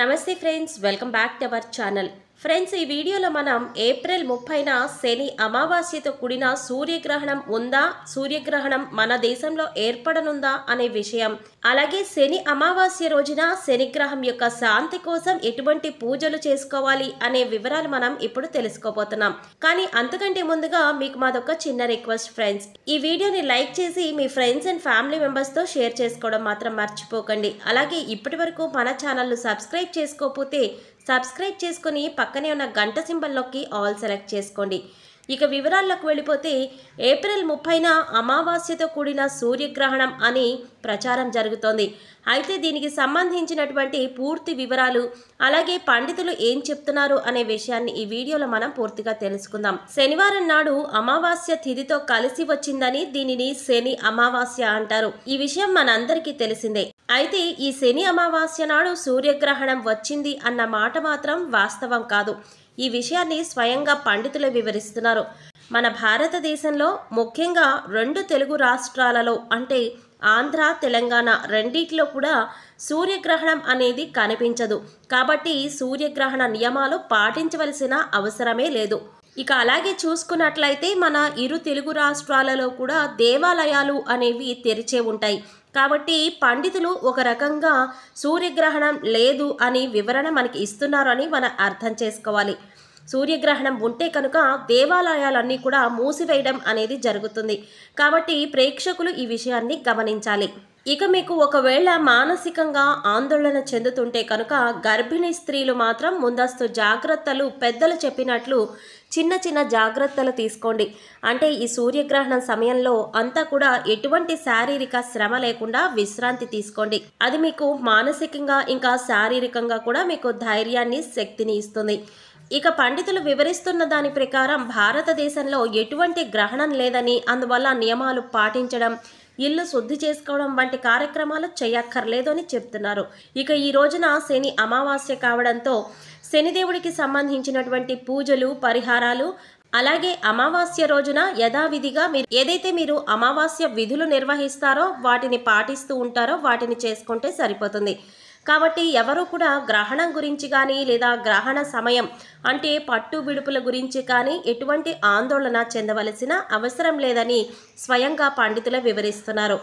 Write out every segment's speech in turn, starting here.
నమస్తే friends welcome back to our channel friends ఈ వీడియోలో మనం ఏప్రిల్ ముప్పైన శని అమావాస్యతో కూడిన సూర్యగ్రహణం ఉందా సూర్యగ్రహణం మన దేశంలో ఏర్పడనుందా అనే విషయం అలాగే శని అమావాస్య రోజున శనిగ్రహం యొక్క శాంతి కోసం ఎటువంటి పూజలు చేసుకోవాలి అనే వివరాలు మనం ఇప్పుడు తెలుసుకోబోతున్నాం కానీ అంతకంటే ముందుగా మీకు మాదొక చిన్న రిక్వెస్ట్ ఫ్రెండ్స్ ఈ వీడియోని లైక్ చేసి మీ ఫ్రెండ్స్ అండ్ ఫ్యామిలీ మెంబర్స్తో షేర్ చేసుకోవడం మాత్రం మర్చిపోకండి అలాగే ఇప్పటి మన ఛానల్ను సబ్స్క్రైబ్ చేసుకోకపోతే సబ్స్క్రైబ్ చేసుకుని పక్కనే ఉన్న గంట సింబల్లోకి ఆల్ సెలెక్ట్ చేసుకోండి ఇక వివరాల్లోకి వెళ్ళిపోతే ఏప్రిల్ ముప్పైన అమావాస్యతో కూడిన సూర్యగ్రహణం అని ప్రచారం జరుగుతోంది అయితే దీనికి సంబంధించినటువంటి పూర్తి వివరాలు అలాగే పండితులు ఏం చెప్తున్నారు అనే విషయాన్ని ఈ వీడియోలో మనం పూర్తిగా తెలుసుకుందాం శనివారం నాడు అమావాస్య తిథితో కలిసి వచ్చిందని దీనిని శని అమావాస్య అంటారు ఈ విషయం మనందరికీ తెలిసిందే అయితే ఈ శని అమావాస్య నాడు సూర్యగ్రహణం వచ్చింది అన్న మాట మాత్రం వాస్తవం కాదు ఈ విషయాన్ని స్వయంగా పండితులు వివరిస్తున్నారు మన భారతదేశంలో ముఖ్యంగా రెండు తెలుగు రాష్ట్రాలలో అంటే ఆంధ్ర తెలంగాణ రెండిట్లో కూడా సూర్యగ్రహణం అనేది కనిపించదు కాబట్టి సూర్యగ్రహణ నియమాలు పాటించవలసిన అవసరమే లేదు ఇక అలాగే చూసుకున్నట్లయితే మన ఇరు తెలుగు రాష్ట్రాలలో కూడా దేవాలయాలు అనేవి తెరిచే ఉంటాయి కాబట్టి పండితులు ఒక రకంగా సూర్యగ్రహణం లేదు అని వివరణ మనకి ఇస్తున్నారు అని మనం అర్థం చేసుకోవాలి సూర్యగ్రహణం ఉంటే కనుక దేవాలయాలన్నీ కూడా మూసివేయడం అనేది జరుగుతుంది కాబట్టి ప్రేక్షకులు ఈ విషయాన్ని గమనించాలి ఇక మీకు ఒకవేళ మానసికంగా ఆందోళన చెందుతుంటే కనుక గర్భిణీ స్త్రీలు మాత్రం ముందస్తు జాగ్రత్తలు పెద్దలు చెప్పినట్లు చిన్న చిన్న జాగ్రత్తలు తీసుకోండి అంటే ఈ సూర్యగ్రహణం సమయంలో అంతా కూడా ఎటువంటి శారీరక శ్రమ లేకుండా విశ్రాంతి తీసుకోండి అది మీకు మానసికంగా ఇంకా శారీరకంగా కూడా మీకు ధైర్యాన్ని శక్తిని ఇస్తుంది ఇక పండితులు వివరిస్తున్న దాని ప్రకారం భారతదేశంలో ఎటువంటి గ్రహణం లేదని అందువల్ల నియమాలు పాటించడం ఇల్లు శుద్ధి చేసుకోవడం వంటి కార్యక్రమాలు చేయక్కర్లేదు అని చెప్తున్నారు ఇక ఈ రోజున శని అమావాస్య కావడంతో శనిదేవుడికి సంబంధించినటువంటి పూజలు పరిహారాలు అలాగే అమావాస్య రోజున యథావిధిగా మీరు ఏదైతే మీరు అమావాస్య విధులు నిర్వహిస్తారో వాటిని పాటిస్తూ ఉంటారో వాటిని చేసుకుంటే సరిపోతుంది కాబట్టి ఎవరు కూడా గ్రహణం గురించి కానీ లేదా గ్రహణ సమయం అంటే పట్టు విడుపుల గురించి కానీ ఎటువంటి ఆందోళన చెందవలసిన అవసరం లేదని స్వయంగా పండితులు వివరిస్తున్నారు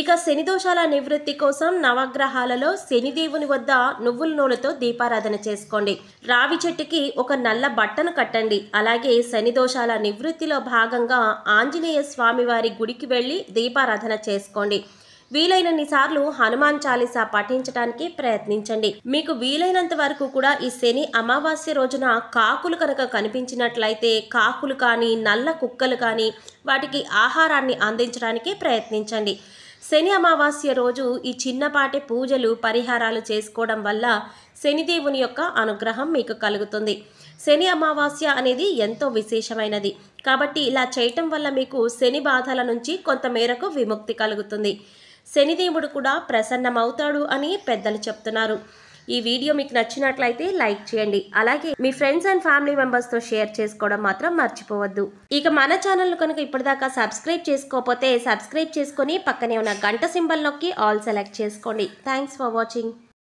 ఇక శని దోషాల నివృత్తి కోసం నవగ్రహాలలో శనిదేవుని వద్ద నువ్వుల నూనెతో దీపారాధన చేసుకోండి రావి చెట్టుకి ఒక నల్ల బట్టను కట్టండి అలాగే శని దోషాల నివృత్తిలో భాగంగా ఆంజనేయ స్వామివారి గుడికి వెళ్ళి దీపారాధన చేసుకోండి వీలైనన్ని సార్లు హనుమాన్ చాలీసా పఠించడానికి ప్రయత్నించండి మీకు వీలైనంత వరకు కూడా ఈ శని అమావాస్య రోజున కాకులు కనుక కనిపించినట్లయితే కాకులు కానీ నల్ల కుక్కలు కానీ వాటికి ఆహారాన్ని అందించడానికి ప్రయత్నించండి శని అమావాస్య రోజు ఈ చిన్నపాటి పూజలు పరిహారాలు చేసుకోవడం వల్ల శనిదేవుని యొక్క అనుగ్రహం మీకు కలుగుతుంది శని అమావాస్య అనేది ఎంతో విశేషమైనది కాబట్టి ఇలా చేయటం వల్ల మీకు శని బాధల నుంచి కొంతమేరకు విముక్తి కలుగుతుంది శనిదేవుడు కూడా ప్రసన్నమవుతాడు అని పెద్దలు చెప్తున్నారు ఈ వీడియో మీకు నచ్చినట్లయితే లైక్ చేయండి అలాగే మీ ఫ్రెండ్స్ అండ్ ఫ్యామిలీ మెంబర్స్తో షేర్ చేసుకోవడం మాత్రం మర్చిపోవద్దు ఇక మన ఛానల్ కనుక ఇప్పటిదాకా సబ్స్క్రైబ్ చేసుకోకపోతే సబ్స్క్రైబ్ చేసుకొని పక్కనే ఉన్న గంట సింబల్ నొక్కి ఆల్ సెలెక్ట్ చేసుకోండి థ్యాంక్స్ ఫర్ వాచింగ్